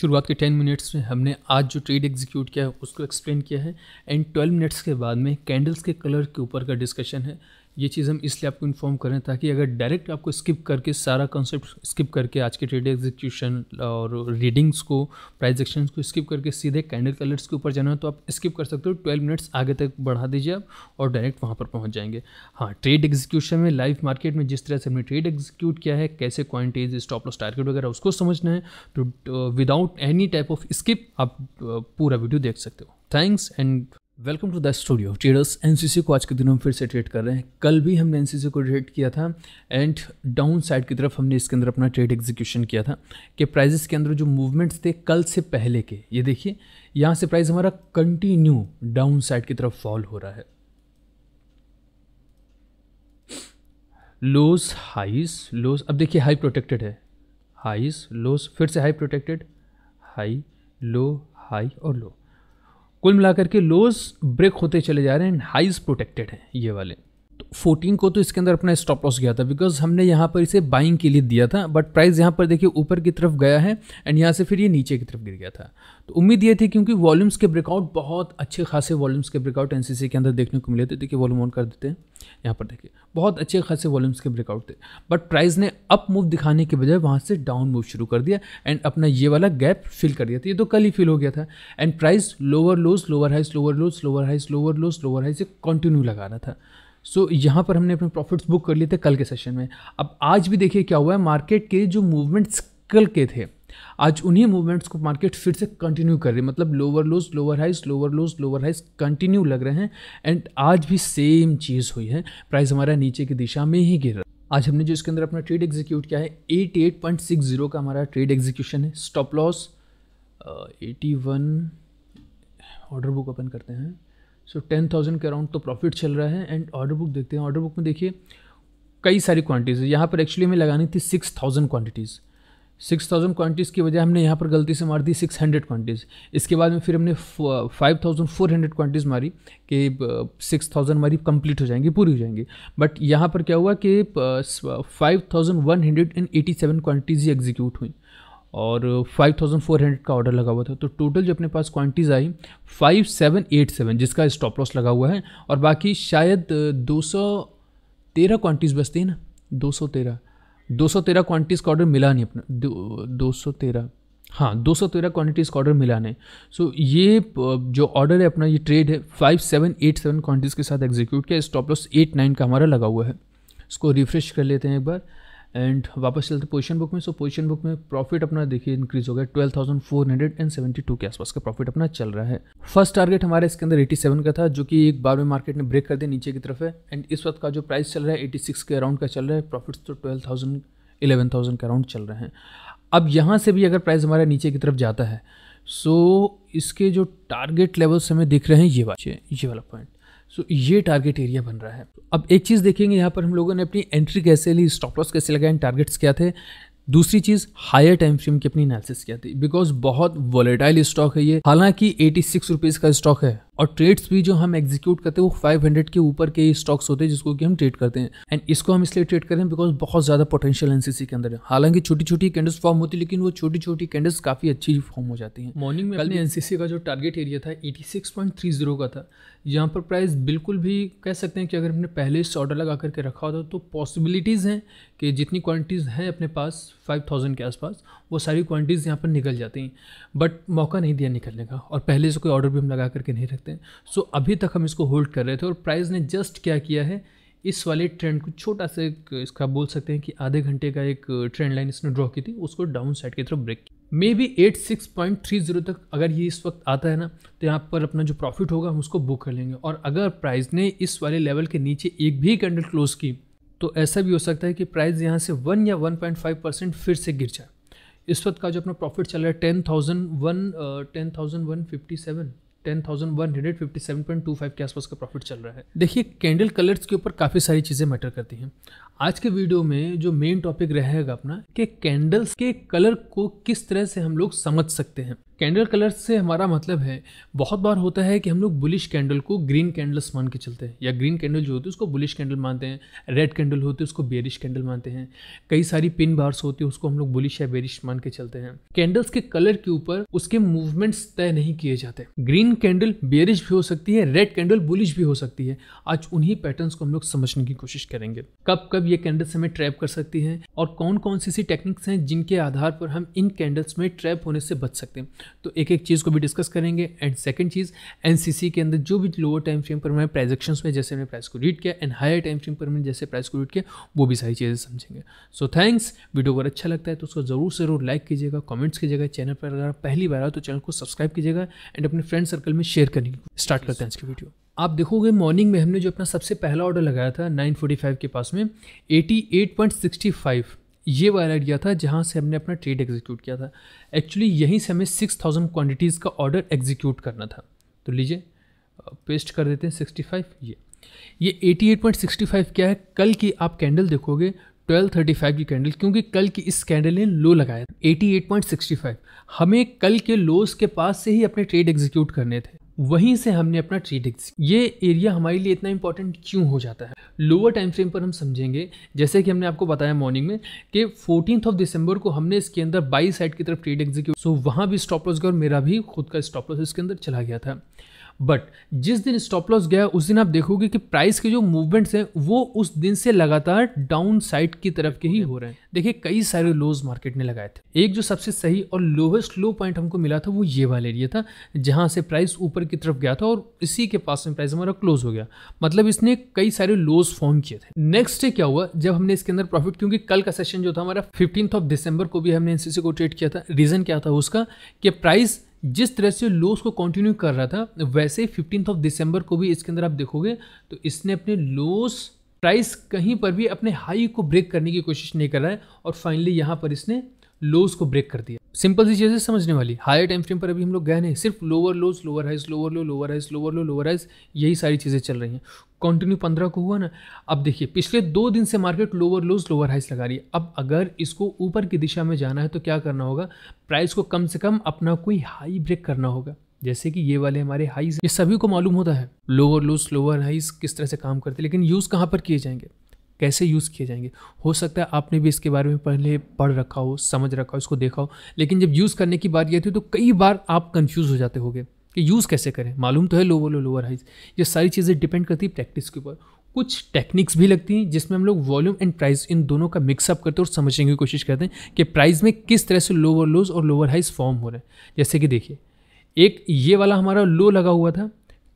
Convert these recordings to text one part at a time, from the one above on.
शुरुआत के ten minutes में हमने आज जो ट्रेड एग्जीक्यूट किया है उसको एक्सप्लेन किया है एंड ट्वेल्व मिनट्स के बाद में कैंडल्स के कलर के ऊपर का डिस्कशन है ये चीज़ हम इसलिए आपको इन्फॉर्म करें ताकि अगर डायरेक्ट आपको स्किप करके सारा कॉन्सेप्ट स्किप करके आज के ट्रेड एग्जीक्यूशन और रीडिंग्स को प्राइस एक्शन को स्किप करके सीधे कैंडल कलर्स के ऊपर जाना हो तो आप स्किप कर सकते हो ट्वेल्व मिनट्स आगे तक बढ़ा दीजिए आप और डायरेक्ट वहाँ पर पहुँच जाएंगे हाँ ट्रेड एग्जीक्यूशन में लाइव मार्केट में जिस तरह से हमने ट्रेड एग्जीक्यूट किया है कैसे क्वान्टिटीज स्टॉप लॉस टारगेट वगैरह उसको समझना है तो without any type of skip आप uh, पूरा वीडियो देख सकते हो thanks and welcome to the studio traders सी को आज के दिन हम फिर से ट्रेड कर रहे हैं कल भी हमने एनसीसी को ट्रेड किया था एंड डाउन साइड की तरफ हमने इसके अंदर अपना ट्रेड एग्जीक्यूशन किया था कि प्राइजेस के अंदर जो मूवमेंट्स थे कल से पहले के ये देखिए यहाँ से प्राइस हमारा कंटिन्यू डाउन साइड की तरफ फॉल हो रहा है लोज हाइस लोज अब देखिए हाई प्रोटेक्टेड है हाइस लोज फिर से high protected high low high और लो कुल मिलाकर के लोज ब्रेक होते चले जा रहे हैं एंड हाइज प्रोटेक्टेड हैं ये वाले 14 को तो इसके अंदर अपना स्टॉप लॉस गया था बिकॉज हमने यहाँ पर इसे बाइंग के लिए दिया था बट प्राइस यहाँ पर देखिए ऊपर की तरफ गया है एंड यहाँ से फिर ये नीचे की तरफ गिर गया था तो उम्मीद ये थी क्योंकि वॉल्यूम्स के ब्रेकआउट बहुत अच्छे खासे वॉल्यूम्स के ब्रेकआउट एन के अंदर देखने को मिले थे देखिए वॉल्यूम ऑन कर देते हैं यहाँ पर देखिए बहुत अच्छे खासे वॉल्यूम्स के ब्रेकआउट थे बट प्राइस ने अप मूव दिखाने के बजाय वहाँ से डाउन मूव शुरू कर दिया एंड अपना ये वाला गैप फिल कर दिया था ये तो कल ही फिल हो गया था and price lower lows lower highs lower lows lower highs lower lows lower highs से कंटिन्यू लगा रहा था सो so, यहाँ पर हमने अपने प्रॉफिट्स बुक कर लिए थे कल के सेशन में अब आज भी देखिए क्या हुआ है मार्केट के जो मूवमेंट्स कल के थे आज उन्हीं मूवमेंट्स को मार्केट फिर से कंटिन्यू कर रही है मतलब lower lows lower highs lower lows lower highs continue लग रहे हैं एंड आज भी सेम चीज़ हुई है प्राइस हमारा नीचे की दिशा में ही गिर रहा है आज हमने जो इसके अंदर अपना ट्रेड एग्जीक्यूट किया है 88.60 का हमारा ट्रेड एग्जीक्यूशन है stop loss eighty one order book open करते हैं सो टेन थाउजेंड के अराउंड तो प्रॉफिट चल रहा है एंड ऑर्डर बुक देखते हैं ऑर्डर बुक में देखिए कई सारी क्वांटिटीज़ यहाँ पर एक्चुअली हमें लगानी थी six thousand quantities six thousand quantities की वजह हमने यहाँ पर गलती से मार दी सिक्स हंड्रेड क्वान्टिटीज़ इसके बाद में फिर हमने five thousand four hundred quantities मारी कि सिक्स थाउजेंड हमारी कंप्लीट हो जाएंगी पूरी हो जाएंगी बट यहाँ पर क्या हुआ कि five thousand one hundred and eighty seven quantities ही एग्जीक्यूट हुई और 5400 का ऑर्डर लगा हुआ था तो टोटल जो अपने पास क्वांटिटीज़ आई 5787 जिसका स्टॉप लॉस लगा हुआ है और बाकी शायद 213 क्वांटिटीज़ बचती है ना 213 213 क्वांटिटीज़ का ऑर्डर मिला नहीं अपना दो सौ तेरह हाँ दो सौ तेरह क्वान्टिटीज़ का ऑर्डर मिला नहीं सो ये जो ऑर्डर है अपना ये ट्रेड है five seven eight seven quantities के साथ एग्जीक्यूट किया स्टॉप लॉस एट नाइन का हमारा लगा हुआ है इसको रिफ्रेश कर लेते हैं एक बार एंड वापस चलते पोजीशन बुक में सो पोजीशन बुक में प्रॉफिट अपना देखिए इंक्रीज हो गया twelve thousand four hundred and seventy two के आसपास का प्रॉफिट अपना चल रहा है फर्स्ट टारगेट हमारे इसके अंदर एटी सेवन का था जो कि एक बार में मार्केट ने ब्रेक कर दिया नीचे की तरफ है एंड इस वक्त का जो प्राइस चल रहा है एटी सिक्स के अराउंड का चल रहा है प्रॉफिट तो ट्वेल्व थाउजेंड इलेवन थाउजेंड के अराउंड चल रहे हैं अब यहाँ से भी अगर प्राइस हमारा नीचे की तरफ जाता है सो so, इसके जो टारगेट लेवल्स हमें दिख रहे हैं ये बात ये वाला पॉइंट सो so, ये टारगेट एरिया बन रहा है अब एक चीज़ देखेंगे यहाँ पर हम लोगों ने अपनी एंट्री कैसे ली स्टॉप लॉस कैसे लगाए टारगेट्स क्या थे दूसरी चीज़ हायर टाइम फ्रेम की अपनी एनालिसिस किया थी बिकॉज बहुत वॉलेटाइल स्टॉक है ये हालांकि एटी सिक्स रुपीज़ का स्टॉक है और ट्रेड्स भी जो हम एग्जीक्यूट करते हैं वो फाइव हंड्रेड के ऊपर के स्टॉक्स होते हैं जिसको कि हम ट्रेड करते हैं एंड इसको हम इसलिए ट्रेड करते हैं बिकॉज बहुत ज़्यादा पोटेंशियल एनसीसी के अंदर है हालांकि छोटी छोटी कैंडल्स फॉर्म होती है लेकिन वो छोटी छोटी कैंडल्स काफ़ी अच्छी फॉर्म हो जाती हैं मॉर्निंग में कल एनसीसी का जो टारगेट एरिया था जीरो का था यहाँ पर प्राइस बिल्कुल भी कह सकते हैं कि अगर हमने पहले से ऑर्डर लगा करके रखा होता तो पॉसिबिलिटीज़ हैं कि जितनी क्वांटिटीज़ हैं अपने पास 5000 के आसपास वो सारी क्वांटिटीज़ यहाँ पर निकल जाती हैं बट मौका नहीं दिया निकलने का और पहले से कोई ऑर्डर भी हम लगा करके नहीं रखते सकते हैं सो so, अभी तक हम इसको होल्ड कर रहे थे और प्राइस ने जस्ट क्या किया है इस वाले ट्रेंड को छोटा सा एक इसका बोल सकते हैं कि आधे घंटे का एक ट्रेंड लाइन इसने ड्रॉ की थी उसको डाउन साइड की तरफ ब्रेक की maybe eight six point three zero तक अगर ये इस वक्त आता है ना तो यहाँ पर अपना जो प्रॉफिट होगा हम उसको बुक कर लेंगे और अगर प्राइस ने इस वाले लेवल के नीचे एक भी कैंडल क्लोज की तो ऐसा भी हो सकता है कि प्राइस यहाँ से वन या वन पॉइंट फाइव परसेंट फिर से गिर जाए इस वक्त का जो अपना प्रॉफिट चल रहा है ten thousand one ten thousand one fifty seven ten thousand one hundred fifty seven point two five के आसपास का प्रॉफिट चल रहा है देखिए कैंडल कलर्स के ऊपर काफ़ी सारी चीज़ें मैटर करती हैं आज के वीडियो में जो मेन टॉपिक रहेगा अपना कि कैंडल्स के कलर को किस तरह से हम लोग समझ सकते हैं कैंडल कलर्स से हमारा मतलब है बहुत बार होता है कि हम लोग बुलिश कैंडल को ग्रीन कैंडल्स मान के चलते हैं या ग्रीन कैंडल जो होती है उसको बुलिश कैंडल मानते हैं रेड कैंडल होती है उसको बेरिश कैंडल मानते हैं कई सारी पिन बार्स होती है उसको हम लोग बुलिश या बेरिश मान के चलते हैं कैंडल्स के कलर के ऊपर उसके मूवमेंट्स तय नहीं किए जाते ग्रीन कैंडल बेरिश भी हो सकती है रेड कैंडल बुलिश भी हो सकती है आज उन्हीं पैटर्न को हम लोग समझने की कोशिश करेंगे कब कब ये कैंडल्स हमें ट्रैप कर सकती है और कौन कौन सी ऐसी टेक्निक्स हैं जिनके आधार पर हम इन कैंडल्स में ट्रैप होने से बच सकते हैं तो एक एक चीज़ को भी डिस्कस करेंगे एंड सेकेंड चीज़ एन के अंदर जो भी लोअर टाइम फ्रेम पर मैं प्राइजेक्शन में जैसे मैंने प्राइस को रीड किया एंड हायर टाइम फ्रेम पर मैंने जैसे प्राइस को रीड किया वो भी सारी चीज़ें समझेंगे सो थैंक्स वीडियो अगर अच्छा लगता है तो उसको ज़रूर ज़रूर लाइक कीजिएगा कमेंट्स कीजिएगा चैनल पर अगर पहली बार आओ तो चैनल को सब्सक्राइब कीजिएगा एंड अपने फ्रेंड सर्कल में शेयर करने की स्टार्ट करते हैं आज की वीडियो आप देखोगे मॉर्निंग में हमने जो अपना सबसे पहला ऑर्डर लगाया था 945 के पास में 88.65 ये वाला एरिया था जहाँ से हमने अपना ट्रेड एग्जीक्यूट किया था एक्चुअली यहीं से हमें सिक्स थाउजेंड क्वान्टिटीज़ का ऑर्डर एग्जीक्यूट करना था तो लीजिए पेस्ट कर देते हैं सिक्सटी फाइव ये ये eighty eight point sixty five क्या है कल की आप कैंडल देखोगे ट्वेल्व थर्टी फाइव की कैंडल क्योंकि कल की इस कैंडल ने लो लगाया eighty eight point sixty five हमें कल के लोस के पास से ही अपने ट्रेड एग्जीक्यूट करने थे वहीं से हमने अपना ट्रेड एग्जीक्यूट ये एरिया हमारे लिए इतना इंपॉर्टेंट क्यों हो जाता है लोअर टाइम फ्रेम पर हम समझेंगे जैसे कि हमने आपको बताया मॉर्निंग में कि फोर्टीन ऑफ दिसंबर को हमने इसके अंदर बाई साइड की तरफ ट्रेड एग्जीक्यूट सो वहाँ भी स्टॉप लॉस गया और मेरा भी खुद का स्टॉप लॉस इसके अंदर चला गया था बट जिस दिन स्टॉप लॉस गया उस दिन आप देखोगे कि प्राइस के जो मूवमेंट्स हैं वो उस दिन से लगातार डाउन साइड की तरफ के ही हो रहे हैं देखिए कई सारे लोज मार्केट ने लगाए थे एक जो सबसे सही और लोवेस्ट लो पॉइंट हमको मिला था वो ये वाला एरिया था जहाँ से प्राइस ऊपर की तरफ गया था और इसी के पास में प्राइस हमारा क्लोज हो गया मतलब इसने कई सारे लोज फॉर्म किए थे नेक्स्ट डे क्या हुआ जब हमने इसके अंदर प्रॉफिट क्योंकि कल का सेशन जो था हमारा फिफ्टीन ऑफ दिसंबर को भी हमने एनसीसी को ट्रेड किया था रीज़न क्या था उसका कि प्राइस जिस तरह से लोस को कंटिन्यू कर रहा था वैसे फिफ्टीन ऑफ दिसंबर को भी इसके अंदर आप देखोगे तो इसने अपने लोस प्राइस कहीं पर भी अपने हाई को ब्रेक करने की कोशिश नहीं कर रहा है और फाइनली यहाँ पर इसने लोज को ब्रेक कर दिया सिंपल सी चीज़ें समझने वाली हायर टाइम फ्रेम पर अभी हम लोग गए नहीं सिर्फ lower lows lower highs lower low lower highs lower low lower highs यही सारी चीज़ें चल रही हैं कंटिन्यू पंद्रह को हुआ ना अब देखिए पिछले दो दिन से मार्केट लोअर लोज लोअर हाइस लगा रही है अब अगर इसको ऊपर की दिशा में जाना है तो क्या करना होगा प्राइस को कम से कम अपना कोई हाई ब्रेक करना होगा जैसे कि ये वाले हमारे हाइज ये सभी को मालूम होता है लोअर लोज लोअर हाइज किस तरह से काम करते हैं लेकिन यूज़ कहाँ पर किए जाएंगे कैसे यूज़ किए जाएंगे हो सकता है आपने भी इसके बारे में पहले पढ़ रखा हो समझ रखा हो इसको देखा हो लेकिन जब यूज़ करने की बात आती थी तो कई बार आप कन्फ्यूज़ हो जाते होगे कि यूज़ कैसे करें मालूम तो है लोअर लो लोअर हाइज ये सारी चीज़ें डिपेंड करती है प्रैक्टिस के ऊपर कुछ टेक्निक्स भी लगती हैं जिसमें हम लोग वॉल्यूम एंड प्राइस इन दोनों का मिक्सअप करते हैं और समझने की कोशिश करते हैं कि प्राइस में किस तरह से लोअर लोज और लोअर हाइज फॉर्म हो रहे हैं जैसे कि देखिए एक ये वाला हमारा लो लगा हुआ था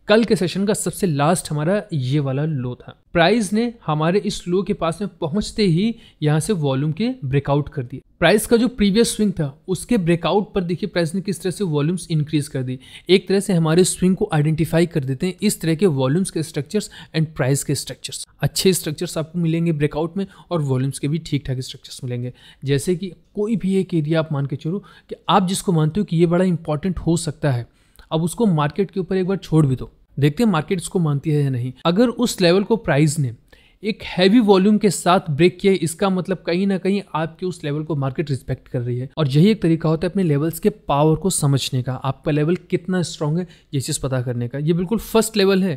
कल के सेशन का सबसे लास्ट हमारा ये वाला लो था प्राइस ने हमारे इस लो के पास में पहुंचते ही यहाँ से वॉल्यूम के ब्रेकआउट कर दिए प्राइस का जो प्रीवियस स्विंग था उसके ब्रेकआउट पर देखिए प्राइस ने किस तरह से वॉल्यूम्स इंक्रीज कर दी एक तरह से हमारे स्विंग को आइडेंटिफाई कर देते हैं इस तरह के वॉल्यूम्स के स्ट्रक्चर्स एंड प्राइस के स्ट्रक्चर्स अच्छे स्ट्रक्चर्स आपको मिलेंगे ब्रेकआउट में और वॉल्यूम्स के भी ठीक ठाक स्ट्रक्चर्स मिलेंगे जैसे कि कोई भी एक एरिया आप मान के चलो कि आप जिसको मानते हो कि ये बड़ा इंपॉर्टेंट हो सकता है अब उसको मार्केट के ऊपर एक बार छोड़ भी दो देखते हैं मार्केट इसको मानती है या नहीं अगर उस लेवल को प्राइस ने एक हैवी वॉल्यूम के साथ ब्रेक किया है इसका मतलब कहीं ना कहीं आपके उस लेवल को मार्केट रिस्पेक्ट कर रही है और यही एक तरीका होता है अपने लेवल्स के पावर को समझने का आपका लेवल कितना स्ट्रांग है ये चीज़ पता करने का ये बिल्कुल फर्स्ट लेवल है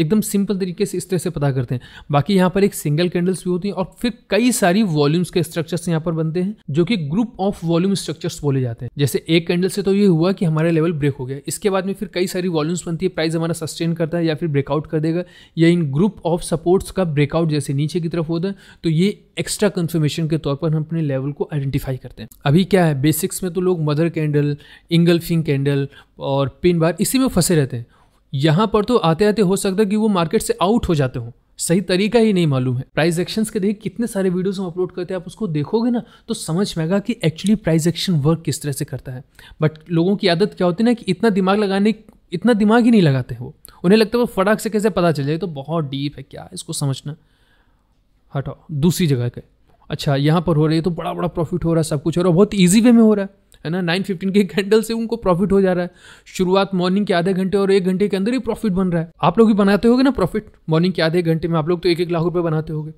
एकदम सिंपल तरीके से इस तरह से पता करते हैं बाकी यहाँ पर एक सिंगल कैंडल्स भी होती हैं और फिर कई सारी वॉल्यूम्स के स्ट्रक्चर्स यहाँ पर बनते हैं जो कि ग्रुप ऑफ वॉल्यूम स्ट्रक्चर्स बोले जाते हैं जैसे एक कैंडल से तो ये हुआ कि हमारा लेवल ब्रेक हो गया इसके बाद में फिर कई सारी वॉल्यूम्स बनती है प्राइस हमारा सस्टेन करता है या फिर ब्रेकआउट कर देगा या इन ग्रुप ऑफ सपोर्ट्स का ब्रेकआउट जैसे नीचे की तरफ होता है तो ये एक्स्ट्रा कंफर्मेशन के तौर पर हम अपने लेवल को आइडेंटिफाई करते हैं अभी क्या है बेसिक्स में तो लोग मदर कैंडल इंगल्फिंग कैंडल और पिन बार इसी में फंसे रहते हैं यहाँ पर तो आते आते हो सकता है कि वो मार्केट से आउट हो जाते हो सही तरीका ही नहीं मालूम है प्राइस एक्शन के देखिए कितने सारे वीडियोस हम अपलोड करते हैं आप उसको देखोगे ना तो समझ में आएगा कि एक्चुअली प्राइस एक्शन वर्क किस तरह से करता है बट लोगों की आदत क्या होती है ना कि इतना दिमाग लगाने इतना दिमाग ही नहीं लगाते वो उन्हें लगता है वो फटाक से कैसे पता चल जाए तो बहुत डीप है क्या इसको समझना हटाओ दूसरी जगह का अच्छा यहाँ पर हो रही है तो बड़ा बड़ा प्रॉफिट हो रहा है सब कुछ हो रहा है बहुत ईजी वे में हो रहा है है ना नाइन फिफ्टीन के कैंडल से उनको प्रॉफिट हो जा रहा है शुरुआत मॉर्निंग के आधे घंटे और एक घंटे के अंदर ही प्रॉफिट बन रहा है आप लोग भी बनाते हो ना प्रॉफिट मॉर्निंग के आधे घंटे में आप लोग तो एक एक लाख रुपये बनाते हो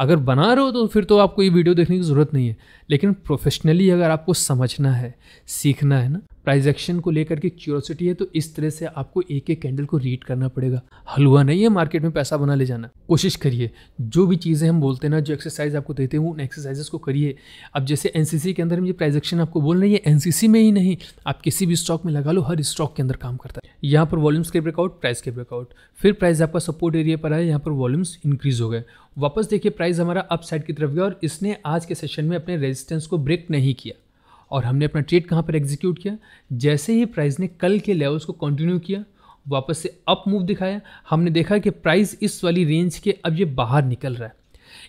अगर बना रहे हो तो फिर तो आपको ये वीडियो देखने की ज़रूरत नहीं है लेकिन प्रोफेशनली अगर आपको समझना है सीखना है ना प्राइज एक्शन को लेकर के क्यूरोसिटी है तो इस तरह से आपको एक एक कैंडल को रीड करना पड़ेगा हलवा नहीं है मार्केट में पैसा बना ले जाना कोशिश करिए जो भी चीज़ें हम बोलते हैं ना जो एक्सरसाइज आपको देते हैं उन एक्सरसाइजेस को करिए अब जैसे एन के अंदर हम ये प्राइज एक्शन आपको बोल रहे हैं एन में ही नहीं आप किसी भी स्टॉक में लगा लो हर स्टॉक के अंदर काम करता है यहाँ पर वॉल्यूम्स के ब्रेकआउट प्राइस के ब्रेकआउट फिर प्राइस आपका सपोर्ट एरिया पर आया यहाँ पर वॉल्यूम्स इंक्रीज हो गए वापस देखिए प्राइस हमारा अपसाइड की तरफ गया और इसने आज के सेशन में अपने रेजिस्टेंस को ब्रेक नहीं किया और हमने अपना ट्रेड कहाँ पर एग्जीक्यूट किया जैसे ही प्राइस ने कल के लेवल्स को कंटिन्यू किया वापस से अप मूव दिखाया हमने देखा कि प्राइस इस वाली रेंज के अब ये बाहर निकल रहा है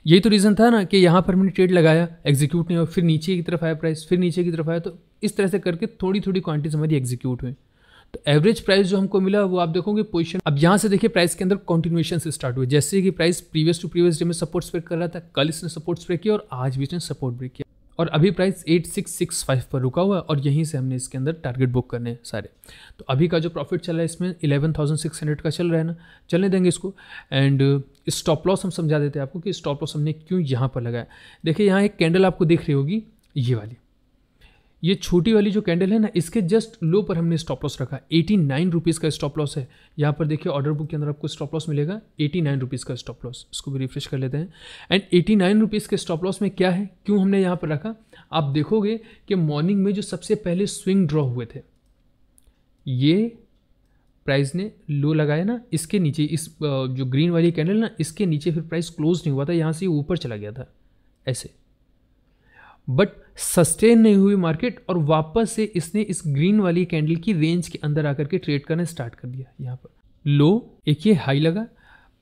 यही तो रीज़न था ना कि यहाँ पर हमने ट्रेड लगाया एग्जीक्यूट नहीं हुआ फिर नीचे की तरफ आया प्राइस फिर नीचे की तरफ आया तो इस तरह से करके थोड़ी थोड़ी क्वांटिटीज हमारी एग्जीक्यूट हुई तो एवरेज प्राइस जो हमको मिला वो आप देखोगे पोजीशन अब यहाँ से देखिए प्राइस के अंदर कॉन्टिन्यूएशन से स्टार्ट हुए जैसे कि price previous to previous day में सपोर्ट ब्रेक कर रहा था कल इसने सपोर्ट ब्रेक किया और आज भी इसने सपोर्ट ब्रेक किया और अभी प्राइस 8665 पर रुका हुआ है और यहीं से हमने इसके अंदर टारगेट बुक करने हैं सारे तो अभी का जो प्रॉफिट चल रहा है इसमें 11,600 का चल रहा है ना चलने देंगे इसको एंड स्टॉप लॉस हम समझा देते हैं आपको कि स्टॉप लॉस हमने क्यों यहाँ पर लगाया देखिए यहाँ एक कैंडल आपको दिख रही होगी ये वाली ये छोटी वाली जो कैंडल है ना इसके जस्ट लो पर हमने स्टॉप लॉस रखा एटी नाइन रुपीज़ का स्टॉप लॉस है यहाँ पर देखिए ऑर्डर बुक के अंदर आपको स्टॉप लॉस मिलेगा एटी नाइन रुपीज़ का स्टॉप लॉस इसको भी रिफ्रेश कर लेते हैं एंड एटी नाइन रुपीज़ के स्टॉप लॉस में क्या है क्यों हमने यहाँ पर रखा आप देखोगे कि मॉर्निंग में जो सबसे पहले स्विंग ड्रॉ हुए थे ये प्राइस ने लो लगाया ना इसके नीचे इस जो ग्रीन वाली कैंडल ना इसके नीचे फिर प्राइस क्लोज नहीं हुआ था यहाँ से ऊपर चला गया था ऐसे बट सस्टेन नहीं हुई मार्केट और वापस से इसने इस ग्रीन वाली कैंडल की रेंज के अंदर आकर के ट्रेड करना स्टार्ट कर दिया यहाँ पर लो एक ये हाई लगा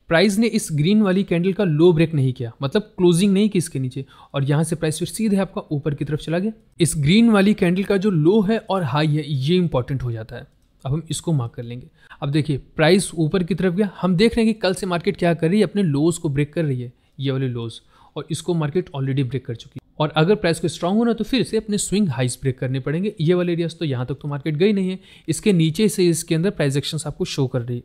प्राइस ने इस ग्रीन वाली कैंडल का लो ब्रेक नहीं किया मतलब क्लोजिंग नहीं की इसके नीचे और यहाँ से प्राइस फिर सीधे आपका ऊपर की तरफ चला गया इस ग्रीन वाली कैंडल का जो लो है और हाई है ये इंपॉर्टेंट हो जाता है अब हम इसको मार्क कर लेंगे अब देखिए प्राइस ऊपर की तरफ गया हम देख रहे हैं कि कल से मार्केट क्या कर रही है अपने लोज को ब्रेक कर रही है ये वाले लोज और इसको मार्केट ऑलरेडी ब्रेक कर चुकी है और अगर प्राइस को स्ट्रांग होना तो फिर से अपने स्विंग हाइस ब्रेक करने पड़ेंगे ये वाले एरियाज तो यहाँ तक तो मार्केट गई नहीं है इसके नीचे से इसके अंदर प्राइस एक्शन आपको शो कर रही है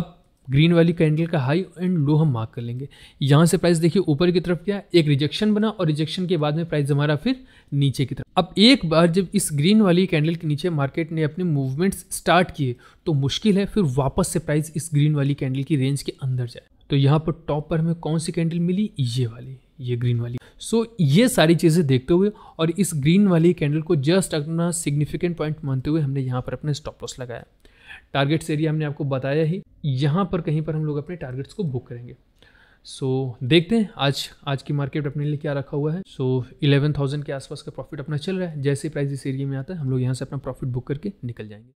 अब ग्रीन वाली कैंडल का हाई एंड लो हम मार्क कर लेंगे यहाँ से प्राइस देखिए ऊपर की तरफ गया एक रिजेक्शन बना और रिजेक्शन के बाद में प्राइस हमारा फिर नीचे की तरफ अब एक बार जब इस ग्रीन वाली कैंडल के नीचे मार्केट ने अपने मूवमेंट्स स्टार्ट किए तो मुश्किल है फिर वापस से प्राइस इस ग्रीन वाली कैंडल की रेंज के अंदर जाए तो यहाँ पर टॉप पर हमें कौन सी कैंडल मिली ये वाली ये ग्रीन वाली सो so, ये सारी चीज़ें देखते हुए और इस ग्रीन वाली कैंडल को जस्ट अपना सिग्निफिकेंट पॉइंट मानते हुए हमने यहाँ पर अपने स्टॉप लॉस लगाया टारगेट्स एरिया हमने आपको बताया ही यहाँ पर कहीं पर हम लोग अपने टारगेट्स को बुक करेंगे सो so, देखते हैं आज आज की मार्केट अपने लिए क्या रखा हुआ है सो इलेवन थाउजेंड के आसपास का प्रॉफिट अपना चल रहा है जैसे प्राइस इस एरिया में आता है हम लोग यहाँ से अपना प्रॉफिट बुक करके निकल जाएंगे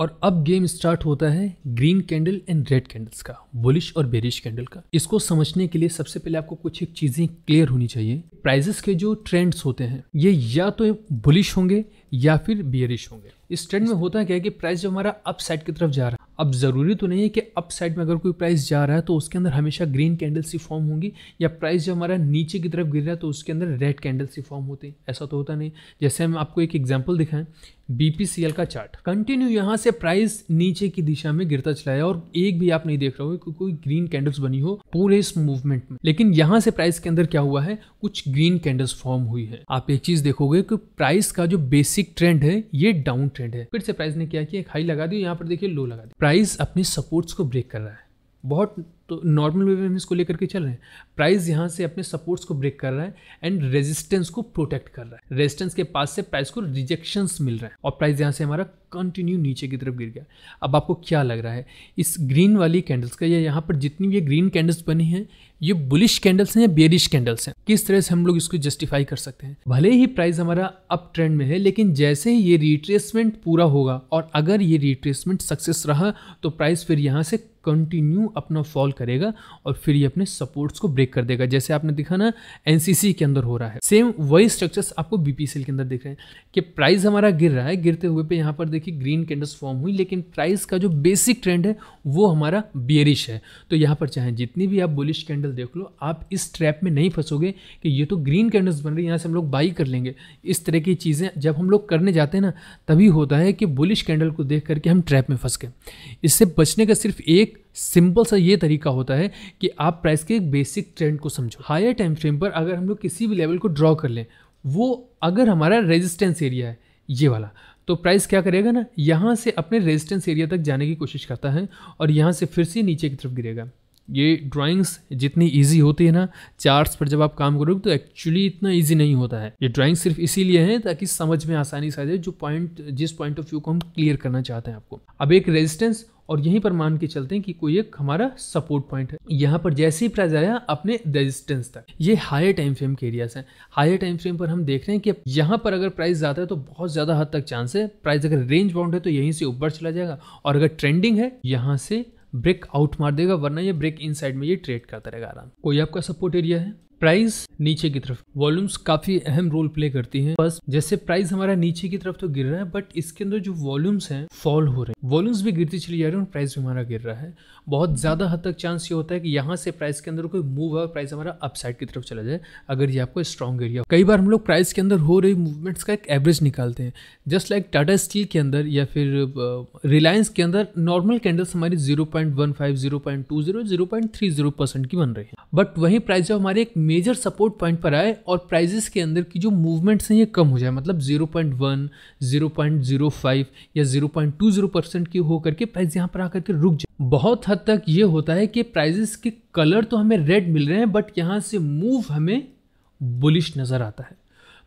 और अब गेम स्टार्ट होता है green candle and red candles का बुलिश और बेरिश कैंडल का इसको समझने के लिए सबसे पहले आपको कुछ एक चीज़ें क्लियर होनी चाहिए प्राइजेस के जो ट्रेंड्स होते हैं ये या तो बुलिश होंगे या फिर बियरिश होंगे इस ट्रेंड में होता है क्या है कि प्राइस जो हमारा अप साइड की तरफ जा रहा है अब ज़रूरी तो नहीं है कि अप साइड में अगर कोई प्राइस जा रहा है तो उसके अंदर हमेशा ग्रीन कैंडल्स सी फॉर्म होंगी या प्राइस जो हमारा नीचे की तरफ गिर रहा है तो उसके अंदर रेड कैंडल्स सी फॉर्म होते हैं ऐसा तो होता नहीं जैसे हम आपको एक एग्जाम्पल दिखाएं बीपीसीएल का चार्ट कंटिन्यू यहाँ से प्राइस नीचे की दिशा में गिरता चला है और एक भी आप नहीं देख रहे हो कि कोई ग्रीन कैंडल्स बनी हो पूरे इस मूवमेंट में लेकिन यहाँ से प्राइस के अंदर क्या हुआ है कुछ ग्रीन कैंडल्स फॉर्म हुई है आप एक चीज देखोगे कि प्राइस का जो बेसिक ट्रेंड है ये डाउन ट्रेंड है फिर से प्राइस ने क्या किया हाई लगा दी यहाँ पर देखिए लो लगा दी प्राइस अपने सपोर्ट्स को ब्रेक कर रहा है बहुत तो नॉर्मल वे में हम इसको लेकर के चल रहे हैं प्राइस यहाँ से अपने सपोर्ट्स को ब्रेक कर रहा है एंड रेजिस्टेंस को प्रोटेक्ट कर रहा है रेजिस्टेंस के पास से प्राइस को रिजेक्शंस मिल रहा है और प्राइस यहाँ से हमारा कंटिन्यू नीचे की तरफ गिर गया अब आपको क्या लग रहा है इस ग्रीन वाली कैंडल्स का या यहाँ पर जितनी भी ग्रीन कैंडल्स बनी हैं ये बुलिश कैंडल्स हैं या बेरिश कैंडल्स हैं किस तरह से हम लोग इसको जस्टिफाई कर सकते हैं भले ही प्राइस हमारा अप ट्रेंड में है लेकिन जैसे ही ये रिट्रेसमेंट पूरा होगा और अगर ये रिट्रेसमेंट सक्सेस रहा तो प्राइस फिर यहाँ से कंटिन्यू अपना फॉल करेगा और फिर ये अपने सपोर्ट्स को ब्रेक कर देगा जैसे आपने देखा ना एनसीसी के अंदर हो रहा है सेम वही स्ट्रक्चर्स आपको बीपीसीएल के अंदर देख रहे हैं कि प्राइस हमारा गिर रहा है गिरते हुए पे यहाँ पर देख देखिए ग्रीन कैंडल्स फॉर्म हुई लेकिन प्राइस का जो बेसिक ट्रेंड है वो हमारा बियरिश है तो यहाँ पर चाहे जितनी भी आप बुलिश कैंडल देख लो आप इस ट्रैप में नहीं फंसोगे कि ये तो ग्रीन कैंडल्स बन रही यहाँ से हम लोग बाई कर लेंगे इस तरह की चीज़ें जब हम लोग करने जाते हैं ना तभी होता है कि बुलिश कैंडल को देख करके हम ट्रैप में फंस गए इससे बचने का सिर्फ एक सिंपल सा ये तरीका होता है कि आप प्राइस के एक बेसिक ट्रेंड को समझो हायर टाइम फ्रेम पर अगर हम लोग किसी भी लेवल को ड्रॉ कर लें वो अगर हमारा रेजिस्टेंस एरिया है ये वाला तो प्राइस क्या करेगा ना यहाँ से अपने रेजिस्टेंस एरिया तक जाने की कोशिश करता है और यहाँ से फिर से नीचे की तरफ गिरेगा ये ड्राइंग्स जितनी इजी होती है ना चार्ट्स पर जब आप काम करोगे तो एक्चुअली इतना इजी नहीं होता है ये ड्राइंग सिर्फ इसीलिए है ताकि समझ में आसानी से आ जाए जो पॉइंट जिस पॉइंट ऑफ व्यू को हम क्लियर करना चाहते हैं आपको अब एक रेजिस्टेंस और यहीं पर मान के चलते हैं कि कोई एक हमारा सपोर्ट पॉइंट है यहाँ पर जैसे ही प्राइस आया अपने रेजिस्टेंस तक ये हायर टाइम फ्रेम के एरियाज हैं हायर टाइम फ्रेम पर हम देख रहे हैं कि यहाँ पर अगर प्राइस जाता है तो बहुत ज़्यादा हद तक चांस है प्राइस अगर रेंज बाउंड है तो यहीं से ऊपर चला जाएगा और अगर ट्रेंडिंग है यहाँ से ब्रेक आउट मार देगा वरना ये ब्रेक इनसाइड में ये ट्रेड करता रहेगा आराम कोई आपका सपोर्ट एरिया है प्राइस नीचे की तरफ वॉल्यूम्स काफी अहम रोल प्ले करती हैं बस जैसे प्राइस हमारा नीचे की तरफ तो गिर रहा है बट इसके अंदर जो वॉल्यूम्स हैं फॉल हो रहे हैं वॉल्यूम्स भी गिरती चली जा रही है और प्राइस भी हमारा गिर रहा है बहुत ज्यादा हद तक चांस ये होता है कि यहाँ से प्राइस के अंदर कोई मूव है और प्राइस हमारा अपसाइड की तरफ चला जाए अगर ये आपको स्ट्रॉन्ग एरिया कई बार हम लोग प्राइस के अंदर हो रही मूवमेंट्स का एक एवरेज निकालते हैं जस्ट लाइक टाटा स्टील के अंदर या फिर रिलायंस के अंदर नॉर्मल कैंडल्स हमारी zero zero zero zero point point one five two point three zero percent की बन रही है बट वही प्राइस जब हमारे एक मेजर सपोर्ट पॉइंट पर आए और प्राइजेस के अंदर की जो मूवमेंट्स हैं ये कम हो जाए मतलब 0.1, 0.05 या 0.20 परसेंट की हो करके प्राइस यहाँ पर आकर के रुक जाए बहुत हद तक ये होता है कि प्राइजेस के कलर तो हमें रेड मिल रहे हैं बट यहाँ से मूव हमें बुलिश नज़र आता है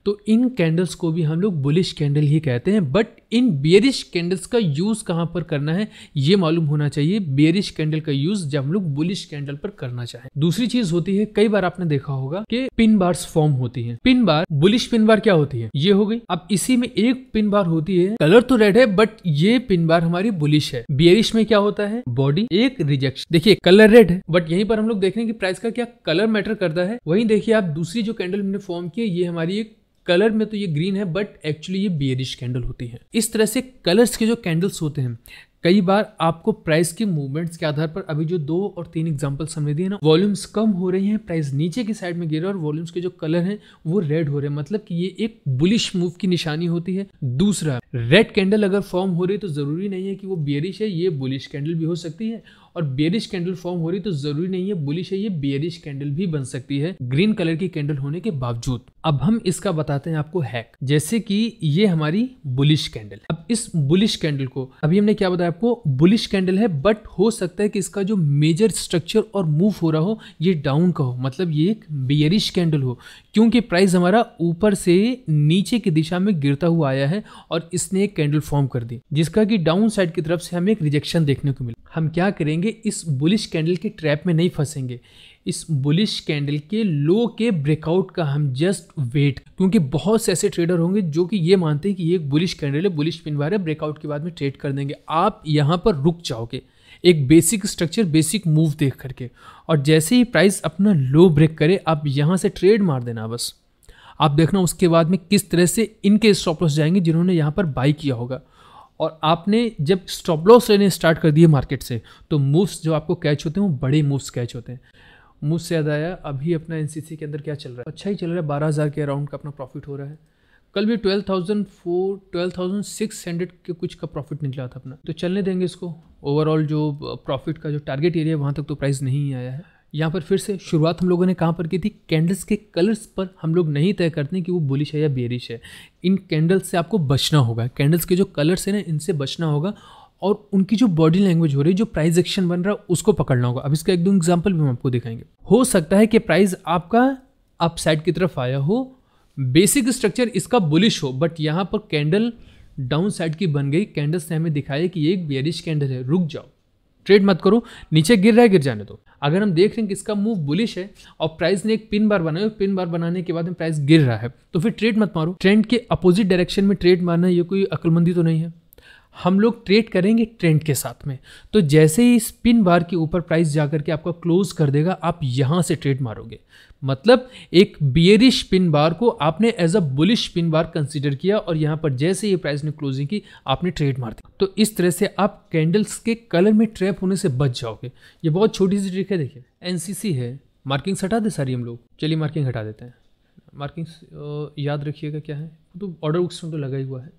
तो इन कैंडल्स को भी हम लोग बुलिश कैंडल ही कहते हैं बट इन बेरिश कैंडल्स का यूज़ कहाँ पर करना है ये मालूम होना चाहिए बेरिश कैंडल का यूज़ जब हम लोग बुलिश कैंडल पर करना चाहें दूसरी चीज़ होती है कई बार आपने देखा होगा कि पिन बार्स फॉर्म होती हैं pin bar bullish pin bar क्या होती है ये हो गई अब इसी में एक पिन बार होती है कलर तो रेड है बट ये पिन बार हमारी बुलिश है बियरिश में क्या होता है बॉडी एक रिजेक्शन देखिए कलर रेड है बट यहीं पर हम लोग देख रहे हैं कि प्राइस का क्या कलर मैटर करता है वहीं देखिए आप दूसरी जो कैंडल हमने फॉर्म की है ये हमारी एक कलर में तो ये ग्रीन है बट एक्चुअली ये बियरिश कैंडल होती है इस तरह से कलर्स के जो कैंडल्स होते हैं कई बार आपको प्राइस के मूवमेंट्स के आधार पर अभी जो दो और तीन एग्जांपल्स हमने दिए ना वॉल्यूम्स कम हो रही हैं प्राइस नीचे की साइड में गिर रहा है और वॉल्यूम्स के जो कलर हैं वो रेड हो रहे हैं मतलब कि ये एक बुलिश मूव की निशानी होती है दूसरा रेड कैंडल अगर फॉर्म हो रही है तो ज़रूरी नहीं है कि वो बियरिश है ये बुलिश कैंडल भी हो सकती है और बियरिश कैंडल फॉर्म हो रही तो जरूरी नहीं है बुलिश है ये बियरिश कैंडल भी बन सकती है ग्रीन कलर की कैंडल होने के बावजूद अब हम इसका बताते हैं आपको हैक जैसे कि ये हमारी बुलिश कैंडल अब इस बुलिश कैंडल को अभी हमने क्या बताया आपको बुलिश कैंडल है बट हो सकता है कि इसका जो मेजर स्ट्रक्चर और मूव हो रहा हो ये डाउन का हो मतलब ये एक बियरिश कैंडल हो क्योंकि प्राइस हमारा ऊपर से नीचे की दिशा में गिरता हुआ आया है और इसने एक कैंडल फॉर्म कर दी जिसका कि डाउन साइड की तरफ से हमें एक रिजेक्शन देखने को मिला हम क्या करेंगे इस बुलिश कैंडल के ट्रैप में नहीं फंसेंगे इस बुलिश कैंडल के लो के ब्रेकआउट का हम जस्ट वेट क्योंकि बहुत से ऐसे ट्रेडर होंगे जो कि ये मानते हैं कि ये एक बुलिश कैंडल है बुलिश पिन बार है ब्रेकआउट के बाद में ट्रेड कर देंगे आप यहाँ पर रुक जाओगे एक बेसिक स्ट्रक्चर बेसिक मूव देख करके और जैसे ही प्राइस अपना लो ब्रेक करे आप यहाँ से ट्रेड मार देना बस आप देखना उसके बाद में किस तरह से इनके स्टॉप लॉस जाएंगे जिन्होंने यहाँ पर बाई किया होगा और आपने जब स्टॉप लॉस लेने स्टार्ट कर दिए मार्केट से तो मूव्स जो आपको कैच होते हैं वो बड़े मूव्स कैच होते हैं मुझसे याद आया अभी अपना एन के अंदर क्या चल रहा है अच्छा ही चल रहा है बारह हज़ार के अराउंड का अपना प्रॉफिट हो रहा है कल भी twelve thousand four twelve thousand six hundred के कुछ का प्रॉफिट निकला था अपना तो चलने देंगे इसको ओवरऑल जो प्रॉफिट का जो टारगेट एरिया वहाँ तक तो प्राइस नहीं आया है यहाँ पर फिर से शुरुआत हम लोगों ने कहाँ पर की थी कैंडल्स के कलर्स पर हम लोग नहीं तय करते कि वो बुलिश है या बेरिश है इन कैंडल्स से आपको बचना होगा कैंडल्स के जो कलर्स हैं ना इनसे बचना होगा और उनकी जो बॉडी लैंग्वेज हो रही है जो प्राइस एक्शन बन रहा है उसको पकड़ना होगा अब इसका एक दो एग्जाम्पल भी हम आपको दिखाएंगे हो सकता है कि प्राइस आपका अप साइड की तरफ आया हो बेसिक स्ट्रक्चर इसका बुलिश हो बट यहाँ पर कैंडल डाउन साइड की बन गई कैंडल्स ने हमें दिखाया कि ये एक बेरिश कैंडल है रुक जाओ ट्रेड मत करो नीचे गिर रहा है गिर जाने दो अगर हम देख रहे हैं कि इसका मूव बुलिश है और प्राइस ने एक पिन बार बनाया पिन बार बनाने के बाद में प्राइस गिर रहा है तो फिर ट्रेड मत मारो ट्रेंड के अपोजिट डायरेक्शन में ट्रेड मारना ये कोई अक्लमंदी तो नहीं है हम लोग ट्रेड करेंगे ट्रेंड के साथ में तो जैसे ही स्पिन बार के ऊपर प्राइस जा के आपका क्लोज कर देगा आप यहाँ से ट्रेड मारोगे मतलब एक बियरिश पिन बार को आपने as a bullish pin bar consider किया और यहाँ पर जैसे ये प्राइस ने क्लोजिंग की आपने ट्रेड मार दिया तो इस तरह से आप कैंडल्स के कलर में ट्रैप होने से बच जाओगे ये बहुत छोटी सी ट्रिक है देखिए एनसीसी है मार्किंग्स हटा दे सारी हम लोग चलिए मार्किंग हटा देते हैं मार्किंग्स याद रखिएगा क्या है तो ऑर्डर बुक्स में तो लगा ही हुआ है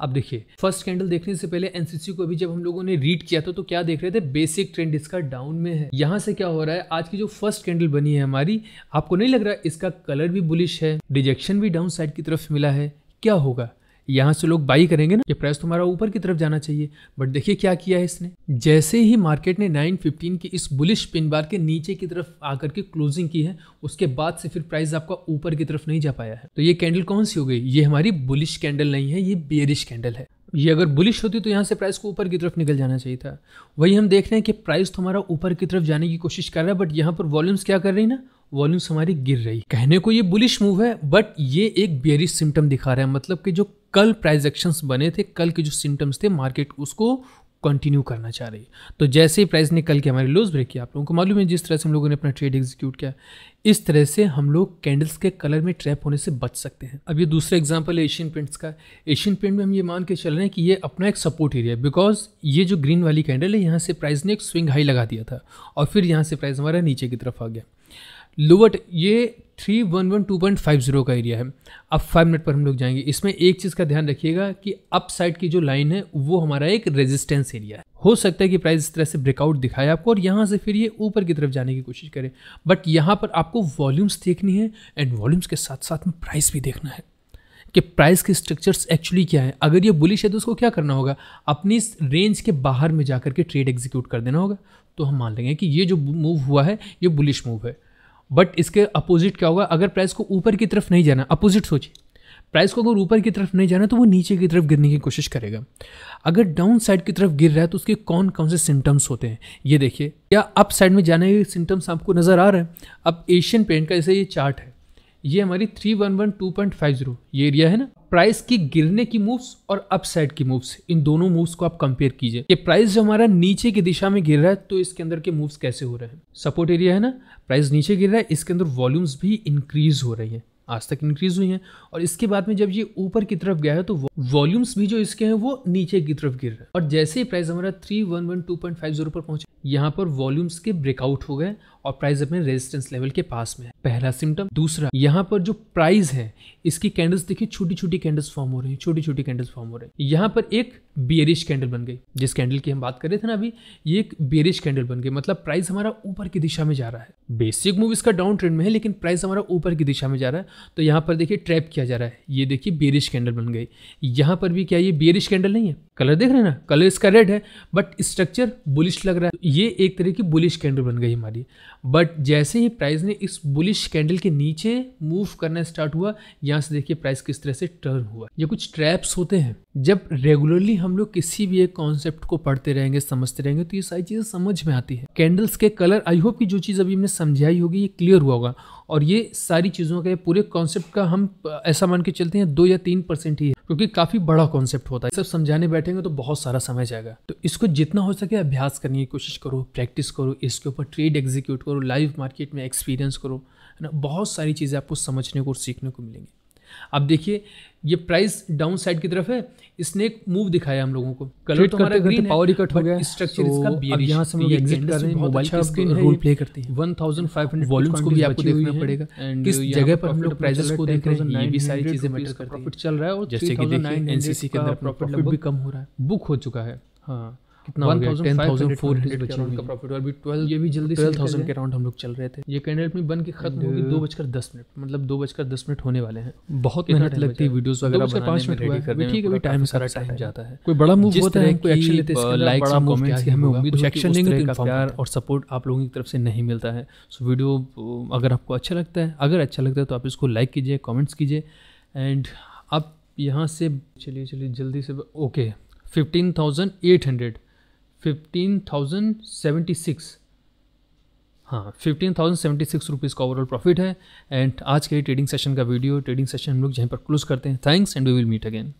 अब देखिए फर्स्ट कैंडल देखने से पहले एनसीसी को भी जब हम लोगों ने रीड किया था तो क्या देख रहे थे बेसिक ट्रेंड इसका डाउन में है यहाँ से क्या हो रहा है आज की जो फर्स्ट कैंडल बनी है हमारी आपको नहीं लग रहा इसका कलर भी बुलिश है डिजेक्शन भी डाउन साइड की तरफ मिला है क्या होगा यहाँ से लोग बाई करेंगे ना ये प्राइस तुम्हारा ऊपर की तरफ जाना चाहिए बट देखिए क्या किया है इसने जैसे ही मार्केट ने 915 के इस बुलिश पिन बार के नीचे की तरफ आकर के क्लोजिंग की है उसके बाद से फिर प्राइस आपका ऊपर की तरफ नहीं जा पाया है तो ये कैंडल कौन सी हो गई ये हमारी बुलिश कैंडल नहीं है ये बेरिश कैंडल है ये अगर बुलिश होती तो यहाँ से प्राइस को ऊपर की तरफ निकल जाना चाहिए था वही हम देख रहे हैं कि प्राइस तुम्हारा ऊपर की तरफ जाने की कोशिश कर रहा है बट यहाँ पर वॉल्यूम्स क्या कर रही ना वॉल्यूम्स हमारी गिर रही कहने को ये बुलिश मूव है बट ये एक बेरिश सिम्टम दिखा रहा है मतलब कि जो कल प्राइज एक्शन बने थे कल के जो सिम्टम्स थे मार्केट उसको कंटिन्यू करना चाह रही तो जैसे ही प्राइस ने कल के हमारे लोज ब्रेक किया आप लोगों को मालूम है जिस तरह से हम लोगों ने अपना ट्रेड एग्जीक्यूट किया इस तरह से हम लोग कैंडल्स के कलर में ट्रैप होने से बच सकते हैं अब ये दूसरा एग्जाम्पल है एशियन पेंट्स का एशियन पेंट में हम ये मान के चल रहे हैं कि ये अपना एक सपोर्ट एरिया है बिकॉज ये जो ग्रीन वाली कैंडल है यहाँ से प्राइस ने एक स्विंग हाई लगा दिया था और फिर यहाँ से प्राइस हमारा नीचे की तरफ आ गया लोअट ये three one one two point five zero का एरिया है अब फाइव मिनट पर हम लोग जाएंगे इसमें एक चीज़ का ध्यान रखिएगा कि अप साइड की जो लाइन है वो हमारा एक रेजिस्टेंस एरिया है हो सकता है कि प्राइस इस तरह से ब्रेकआउट दिखाए आपको और यहाँ से फिर ये ऊपर की तरफ जाने की कोशिश करें बट यहाँ पर आपको वॉल्यूम्स देखनी है एंड वॉल्यूम्स के साथ साथ में प्राइस भी देखना है कि प्राइस के स्ट्रक्चर्स एक्चुअली क्या है अगर ये बुलिश है तो उसको क्या करना होगा अपनी इस रेंज के बाहर में जा के ट्रेड एग्जीक्यूट कर देना होगा तो हम मान लेंगे कि ये जो मूव हुआ है ये बुलिश मूव है बट इसके अपोजिट क्या होगा अगर प्राइस को ऊपर की तरफ नहीं जाना अपोजिट सोचिए प्राइस को अगर ऊपर की तरफ नहीं जाना तो वो नीचे की तरफ गिरने की कोशिश करेगा अगर डाउन साइड की तरफ गिर रहा है तो उसके कौन कौन से सिम्टम्स होते हैं ये देखिए या अप साइड में जाने के सिम्टम्स आपको नज़र आ रहे हैं अब एशियन पेंट का जैसे ये चार्ट है ये हमारी three one one two point five zero ये एरिया है ना प्राइस की गिरने की मूव्स और अपसाइड की मूव्स इन दोनों मूव्स को आप कंपेयर कीजिए कि प्राइस जो हमारा नीचे की दिशा में गिर रहा है तो इसके अंदर के मूव्स कैसे हो रहे हैं सपोर्ट एरिया है ना प्राइस नीचे गिर रहा है इसके अंदर वॉल्यूम्स भी इंक्रीज हो रही है आज तक इंक्रीज हुई हैं और इसके बाद में जब ये ऊपर की तरफ गया है तो वॉल्यूम्स भी जो इसके हैं वो नीचे की तरफ गिर रहे हैं और जैसे ही प्राइस हमारा three one one two point five zero पर पहुंचे यहाँ पर वॉल्यूम्स के ब्रेकआउट हो गए और प्राइस अपने रेजिस्टेंस लेवल के पास में है पहला सिम्टम दूसरा यहाँ पर जो प्राइस है इसकी कैंडल्स देखिए छोटी छोटी कैंडल्स फॉर्म हो रही है छोटी छोटी कैंडल्स फॉर्म हो रही है यहाँ पर एक बियरिश कैंडल बन गई जिस कैंडल की हम बात कर रहे थे ना अभी ये एक बियरिश कैंडल बन गई मतलब प्राइस हमारा ऊपर की दिशा में जा रहा है बेसिक मूव इसका डाउन ट्रेंड में है लेकिन प्राइस हमारा ऊपर की दिशा में जा रहा है तो यहाँ पर देखिए ट्रैप किया जा रहा है ये देखिए बियरिश कैंडल बन गई यहाँ पर भी क्या ये बियरिश कैंडल नहीं है कलर देख रहे हैं ना कलर इसका रेड है बट स्ट्रक्चर बुलिश लग रहा है ये एक तरह की बुलिश कैंडल बन गई हमारी बट जैसे ही प्राइस ने इस बुलिश कैंडल के नीचे मूव करना स्टार्ट हुआ यहाँ से देखिए प्राइस किस तरह से टर्न हुआ ये कुछ ट्रैप्स होते हैं जब रेगुलरली हम लोग किसी भी एक कॉन्सेप्ट को पढ़ते रहेंगे समझते रहेंगे तो ये सारी चीज़ें समझ में आती है कैंडल्स के कलर आई होप कि जो चीज़ अभी हमने समझाई होगी ये क्लियर हुआ होगा और ये सारी चीज़ों का पूरे कॉन्सेप्ट का हम ऐसा मान के चलते हैं दो या तीन परसेंट ही है क्योंकि काफ़ी बड़ा कॉन्सेप्ट होता है सब समझाने बैठेंगे तो बहुत सारा समय जाएगा तो इसको जितना हो सके अभ्यास करने की कोशिश करो प्रैक्टिस करो इसके ऊपर ट्रेड एग्जीक्यूट करो लाइव मार्केट में एक्सपीरियंस करो है ना बहुत सारी चीज़ें आपको समझने को और सीखने को मिलेंगी अब देखिए ये प्राइस डाउन साइड की तरफ है इसने एक मूव दिखाया हम लोगों को कलर तो हमारा ग्रीन है पावर कट हो गया स्ट्रक्चर इसका बेरिश यहां से हम एग्जिट कर रहे हैं मोबाइल अच्छा की स्क्रीन रोल प्ले करती है 1500 वॉल्यूम्स को भी आपको देखना पड़ेगा किस जगह पर हम लोग प्राइसेस को देख रहे हैं ये भी सारी चीजें मैटर करती है प्रॉफिट चल रहा है और जैसे कि देखिए एनसीसी के अंदर प्रॉफिट भी कम हो रहा है बुक हो चुका है हां कितना हो गया थाउजेंड और के हम लोग चल रहे थे ये कैंडल बन के खत्म होगी दो बजकर दस मिनट मतलब दो बजकर दस मिनट होने वाले हैं बहुत मेहनत लगती है वीडियोस वगैरह मिनट ठीक है टाइम सारा टाइम जाता है कोई बड़ा मूव होता है कोई एक्शन लेते लाइक तो और कमेंट्स की हमें उम्मीद एक्शन प्यार और सपोर्ट आप लोगों की तरफ से नहीं मिलता है सो वीडियो अगर आपको अच्छा लगता है अगर अच्छा लगता है तो आप इसको लाइक कीजिए कमेंट्स कीजिए एंड आप यहाँ से चलिए चलिए जल्दी से okay fifteen thousand eight hundred fifteen thousand seventy six हाँ fifteen thousand seventy six rupees का ओवरऑल प्रॉफिट है एंड आज के ट्रेडिंग सेशन का वीडियो ट्रेडिंग सेशन हम लोग जहाँ पर क्लोज करते हैं thanks and we will meet again